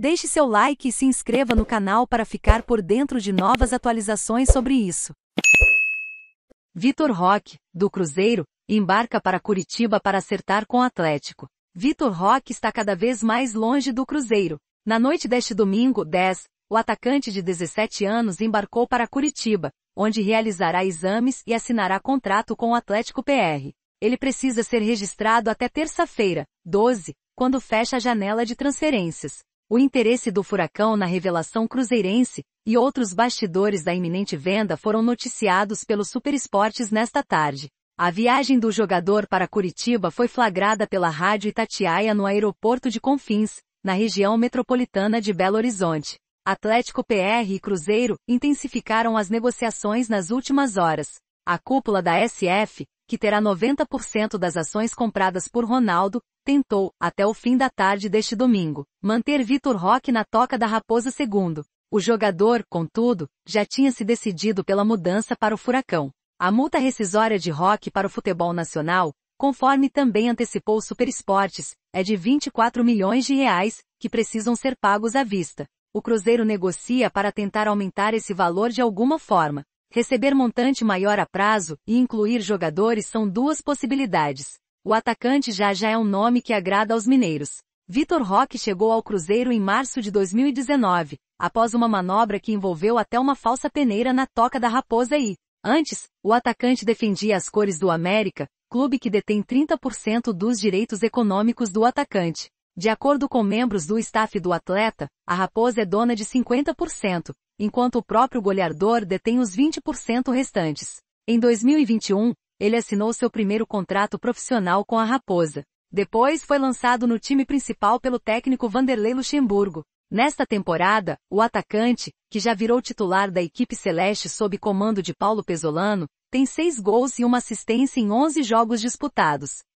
Deixe seu like e se inscreva no canal para ficar por dentro de novas atualizações sobre isso. Vitor Roque, do Cruzeiro, embarca para Curitiba para acertar com o Atlético. Vitor Roque está cada vez mais longe do Cruzeiro. Na noite deste domingo, 10, o atacante de 17 anos embarcou para Curitiba, onde realizará exames e assinará contrato com o Atlético PR. Ele precisa ser registrado até terça-feira, 12, quando fecha a janela de transferências. O interesse do Furacão na revelação cruzeirense e outros bastidores da iminente venda foram noticiados pelo Superesportes nesta tarde. A viagem do jogador para Curitiba foi flagrada pela rádio Itatiaia no aeroporto de Confins, na região metropolitana de Belo Horizonte. Atlético PR e Cruzeiro intensificaram as negociações nas últimas horas. A cúpula da SF, que terá 90% das ações compradas por Ronaldo, tentou, até o fim da tarde deste domingo, manter Vitor Roque na toca da Raposa II. O jogador, contudo, já tinha se decidido pela mudança para o Furacão. A multa rescisória de Roque para o futebol nacional, conforme também antecipou o Super Esportes, é de 24 milhões de reais, que precisam ser pagos à vista. O Cruzeiro negocia para tentar aumentar esse valor de alguma forma. Receber montante maior a prazo e incluir jogadores são duas possibilidades. O atacante já já é um nome que agrada aos mineiros. Vitor Roque chegou ao Cruzeiro em março de 2019, após uma manobra que envolveu até uma falsa peneira na toca da Raposa e, antes, o atacante defendia as cores do América, clube que detém 30% dos direitos econômicos do atacante. De acordo com membros do staff do atleta, a raposa é dona de 50%, enquanto o próprio goleador detém os 20% restantes. Em 2021, ele assinou seu primeiro contrato profissional com a raposa. Depois foi lançado no time principal pelo técnico Vanderlei Luxemburgo. Nesta temporada, o atacante, que já virou titular da equipe celeste sob comando de Paulo Pesolano, tem seis gols e uma assistência em 11 jogos disputados.